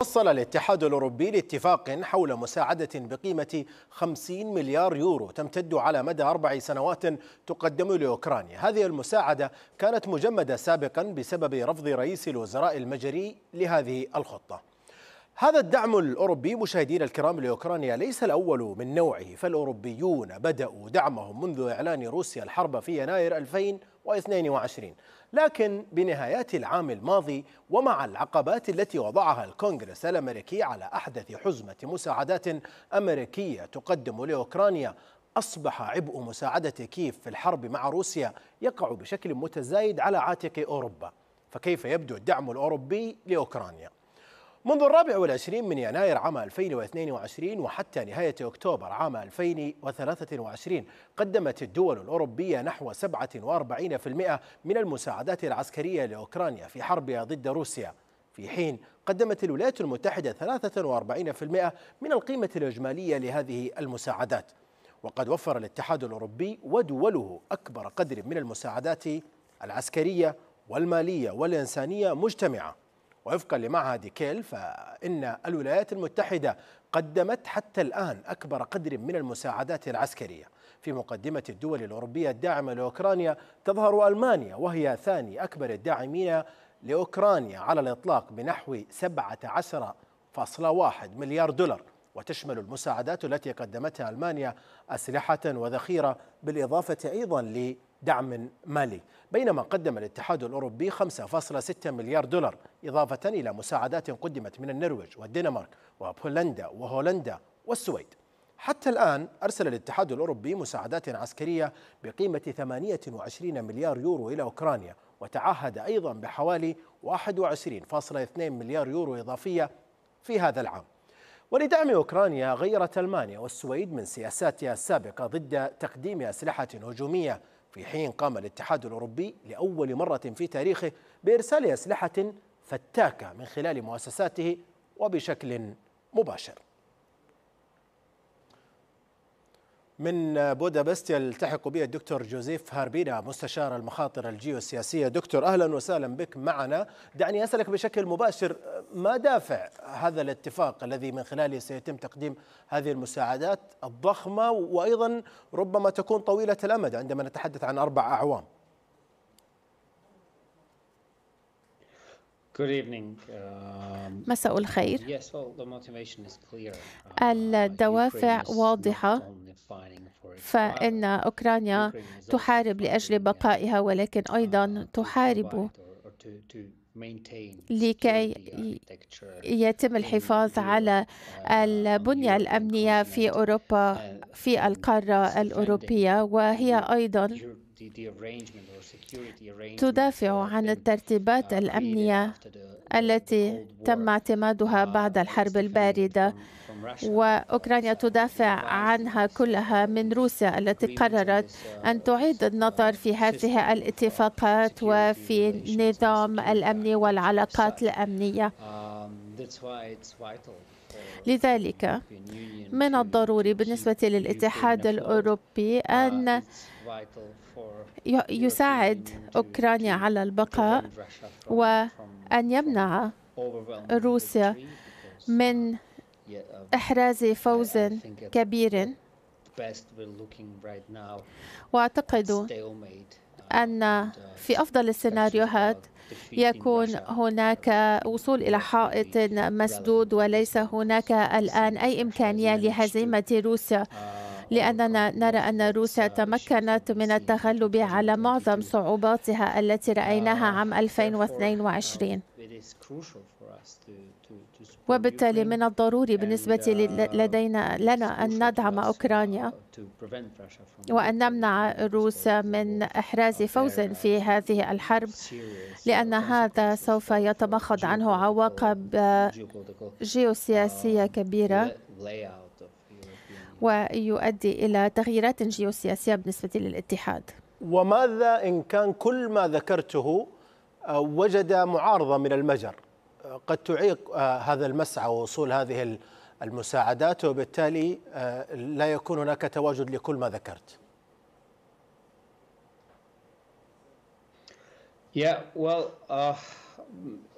وصل الاتحاد الأوروبي لاتفاق حول مساعدة بقيمة 50 مليار يورو تمتد على مدى أربع سنوات تقدم لأوكرانيا هذه المساعدة كانت مجمدة سابقا بسبب رفض رئيس الوزراء المجري لهذه الخطة هذا الدعم الأوروبي مشاهدينا الكرام لأوكرانيا ليس الأول من نوعه فالأوروبيون بدأوا دعمهم منذ إعلان روسيا الحرب في يناير 2022 لكن بنهايات العام الماضي ومع العقبات التي وضعها الكونغرس الأمريكي على أحدث حزمة مساعدات أمريكية تقدم لأوكرانيا أصبح عبء مساعدة كييف في الحرب مع روسيا يقع بشكل متزايد على عاتق أوروبا فكيف يبدو الدعم الأوروبي لأوكرانيا؟ منذ الرابع والعشرين من يناير عام 2022 وحتى نهاية أكتوبر عام 2023 قدمت الدول الأوروبية نحو 47% من المساعدات العسكرية لأوكرانيا في حربها ضد روسيا في حين قدمت الولايات المتحدة 43% من القيمة الإجمالية لهذه المساعدات وقد وفر الاتحاد الأوروبي ودوله أكبر قدر من المساعدات العسكرية والمالية والإنسانية مجتمعة ووفقا لمعهد كيل فإن الولايات المتحدة قدمت حتى الآن أكبر قدر من المساعدات العسكرية في مقدمة الدول الأوروبية الداعمة لأوكرانيا تظهر ألمانيا وهي ثاني أكبر الداعمين لأوكرانيا على الإطلاق بنحو 17.1 مليار دولار وتشمل المساعدات التي قدمتها ألمانيا أسلحة وذخيرة بالإضافة أيضا ل دعم مالي بينما قدم الاتحاد الأوروبي 5.6 مليار دولار إضافة إلى مساعدات قدمت من النرويج والدنمارك وبولندا وهولندا والسويد حتى الآن أرسل الاتحاد الأوروبي مساعدات عسكرية بقيمة 28 مليار يورو إلى أوكرانيا وتعهد أيضا بحوالي 21.2 مليار يورو إضافية في هذا العام ولدعم أوكرانيا غيرت ألمانيا والسويد من سياساتها السابقة ضد تقديم أسلحة هجومية في حين قام الاتحاد الأوروبي لأول مرة في تاريخه بإرسال أسلحة فتاكة من خلال مؤسساته وبشكل مباشر من بودابست يلتحق بي الدكتور جوزيف هاربينا مستشار المخاطر الجيوسياسية دكتور أهلا وسهلا بك معنا دعني أسألك بشكل مباشر ما دافع هذا الاتفاق الذي من خلاله سيتم تقديم هذه المساعدات الضخمة وأيضا ربما تكون طويلة الأمد عندما نتحدث عن أربع أعوام um, مساء الخير uh, الدوافع واضحة فإن أوكرانيا تحارب لأجل بقائها ولكن أيضا uh, تحارب لكي يتم الحفاظ على uh, البنية الأمنية في أوروبا uh, في القارة الأوروبية وهي أيضا تدافع عن الترتيبات uh, الأمنية التي تم اعتمادها بعد الحرب الباردة وأوكرانيا تدافع عنها كلها من روسيا التي قررت uh, أن تعيد النظر في هذه الاتفاقات وفي نظام الأمني والعلاقات الأمنية um, لذلك من الضروري بالنسبة للاتحاد uh, الأوروبي أن يساعد أوكرانيا على البقاء وأن يمنع روسيا من إحراز فوز كبير وأعتقد uh, أن uh, في أفضل السيناريوهات يكون هناك وصول إلى حائط مسدود وليس هناك الآن أي إمكانية لهزيمة روسيا uh, لأننا نرى أن روسيا تمكنت من التغلب على معظم صعوباتها التي رأيناها عام 2022 وبالتالي من الضروري بالنسبة uh, لدينا لنا أن ندعم أوكرانيا وأن نمنع روسيا من إحراز uh, فوز في هذه الحرب لأن هذا سوف يتمخض عنه عواقب جيوسياسية uh, um, كبيرة ويؤدي إلى تغييرات جيوسياسية بالنسبة للاتحاد وماذا إن كان كل ما ذكرته وجد معارضة من المجر قد تعيق آه، هذا المسعى ووصول هذه المساعدات وبالتالي آه، لا يكون هناك تواجد لكل ما ذكرت Yeah, well, uh,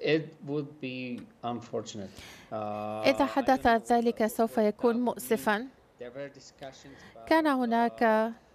it would be unfortunate. Uh, إذا حدث ذلك سوف يكون مؤسفا. كان هناك uh,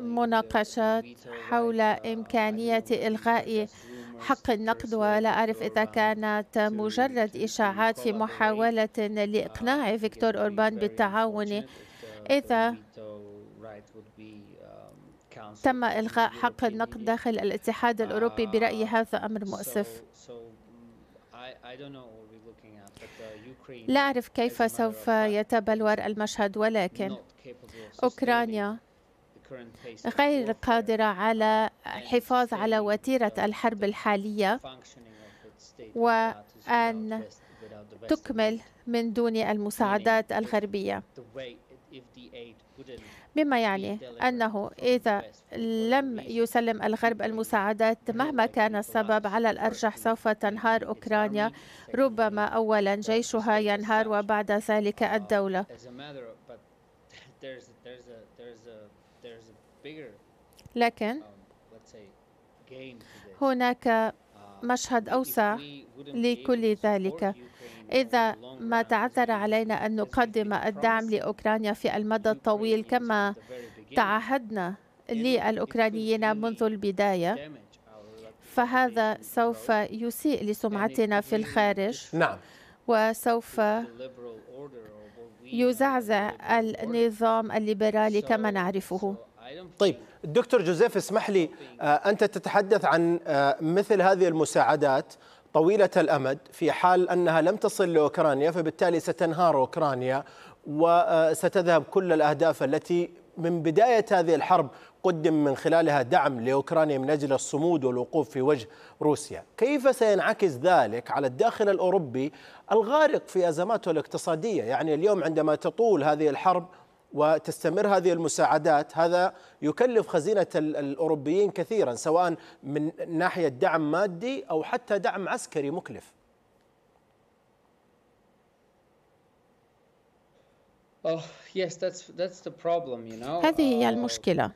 مناقشات حول إمكانية إلغاء حق النقد ولا أعرف إذا كانت مجرد إشاعات في محاولة لإقناع فيكتور أوربان بالتعاون إذا تم إلغاء حق النقد داخل الاتحاد الأوروبي برأيي هذا أمر مؤسف لا أعرف كيف سوف يتبلور المشهد ولكن أوكرانيا غير قادرة على الحفاظ على وتيرة الحرب الحالية وأن تكمل من دون المساعدات الغربية مما يعني أنه إذا لم يسلم الغرب المساعدات مهما كان السبب على الأرجح سوف تنهار أوكرانيا ربما أولا جيشها ينهار وبعد ذلك الدولة لكن um, هناك uh, مشهد أوسع لكل ذلك إذا ما تعذر علينا أن نقدم الدعم لأوكرانيا في المدى الطويل كما تعهدنا للأوكرانيين منذ البداية فهذا سوف يسيء لسمعتنا في الخارج نعم وسوف يزعزع النظام الليبرالي كما نعرفه طيب الدكتور جوزيف اسمح لي آه، أنت تتحدث عن آه، مثل هذه المساعدات طويلة الأمد في حال أنها لم تصل لأوكرانيا فبالتالي ستنهار أوكرانيا وستذهب آه، كل الأهداف التي من بداية هذه الحرب قدم من خلالها دعم لأوكرانيا من أجل الصمود والوقوف في وجه روسيا كيف سينعكس ذلك على الداخل الأوروبي الغارق في أزماته الاقتصادية يعني اليوم عندما تطول هذه الحرب وتستمر هذه المساعدات هذا يكلف خزينة الأوروبيين كثيرا سواء من ناحية دعم مادي أو حتى دعم عسكري مكلف oh, هذه هي uh, المشكلة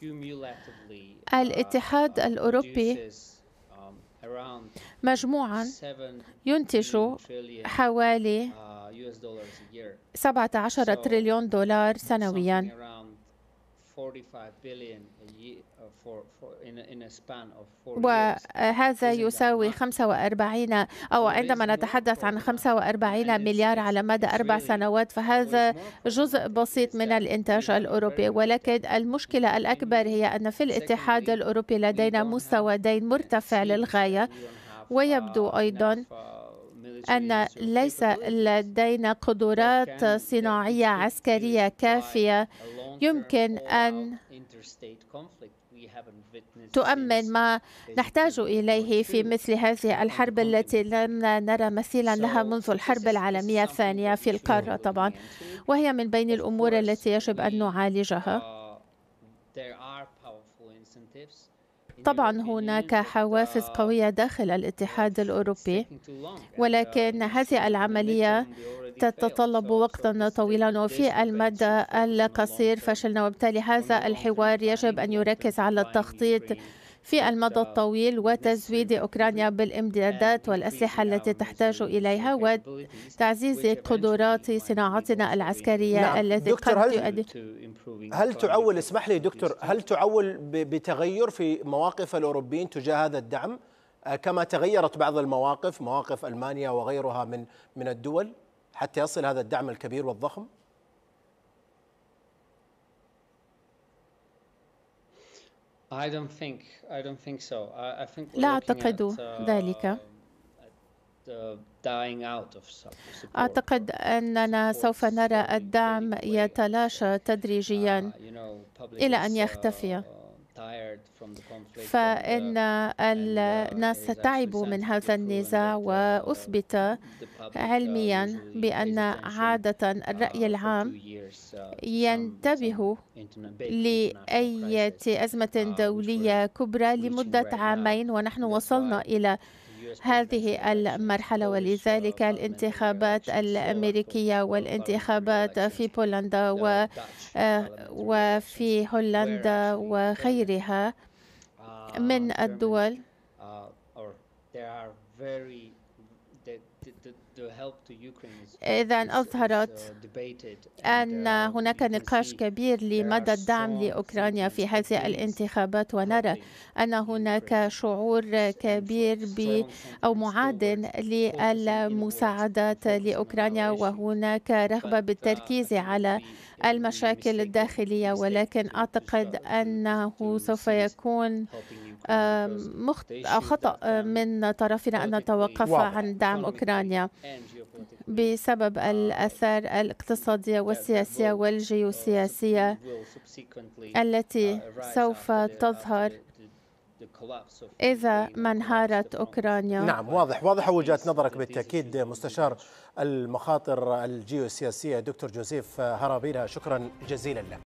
uh, الاتحاد الأوروبي مجموعا ينتج حوالي 17 uh, تريليون دولار سنويا Uh, وهذا uh, يساوي 45 أو عندما نتحدث عن 45 مليار على مدى أربع سنوات فهذا جزء بسيط من الإنتاج الأوروبي ولكن المشكلة الأكبر هي أن في الاتحاد الأوروبي لدينا مستوى دين مرتفع للغاية ويبدو uh, أيضا أن ليس لدينا قدرات صناعية عسكرية كافية يمكن أن تؤمن ما نحتاج إليه في مثل هذه الحرب التي لم نرى مثيلا لها منذ الحرب العالمية الثانية في القارة طبعا وهي من بين الأمور التي يجب أن نعالجها طبعا هناك حوافز قوية داخل الاتحاد الأوروبي ولكن هذه العملية تتطلب وقتا طويلا وفي المدى القصير فشلنا وبالتالي هذا الحوار يجب أن يركز على التخطيط في المدى الطويل وتزويد أوكرانيا بالإمدادات والأسلحة التي تحتاج إليها وتعزيز قدرات صناعتنا العسكرية نعم. التي دكتور قد تؤدي هل تعول اسمح لي دكتور هل تعول بتغير في مواقف الأوروبيين تجاه هذا الدعم آه، كما تغيرت بعض المواقف مواقف ألمانيا وغيرها من من الدول حتى يصل هذا الدعم الكبير والضخم؟ لا أعتقد uh, ذلك uh, أعتقد أننا سوف نرى الدعم يتلاشى تدريجيا uh, إلى أن يختفي Uh, فإن uh, الناس تعبوا من هذا النزاع uh, وأثبت علميا بأن عادة الرأي العام ينتبه لأية أزمة دولية كبرى لمدة عامين ونحن وصلنا إلى هذه المرحلة ولذلك الانتخابات الأمريكية والانتخابات في بولندا آه، وفي هولندا وغيرها من الدول إذا uh, أظهرت أن uh, هناك نقاش كبير لمدى الدعم لأوكرانيا في هذه الانتخابات ونرى أن هناك شعور كبير ب أو معادن للمساعدات لأوكرانيا وهناك رغبة uh, بالتركيز على المشاكل الداخلية ولكن أعتقد أنه سوف يكون مخت أو خطأ من طرفنا أن نتوقف عن دعم أوكرانيا بسبب الآثار الاقتصادية والسياسية والجيوسياسية التي سوف تظهر إذا ما انهارت أوكرانيا نعم واضح واضحة وجهة نظرك بالتأكيد مستشار المخاطر الجيوسياسية دكتور جوزيف هرابينا شكرا جزيلا لك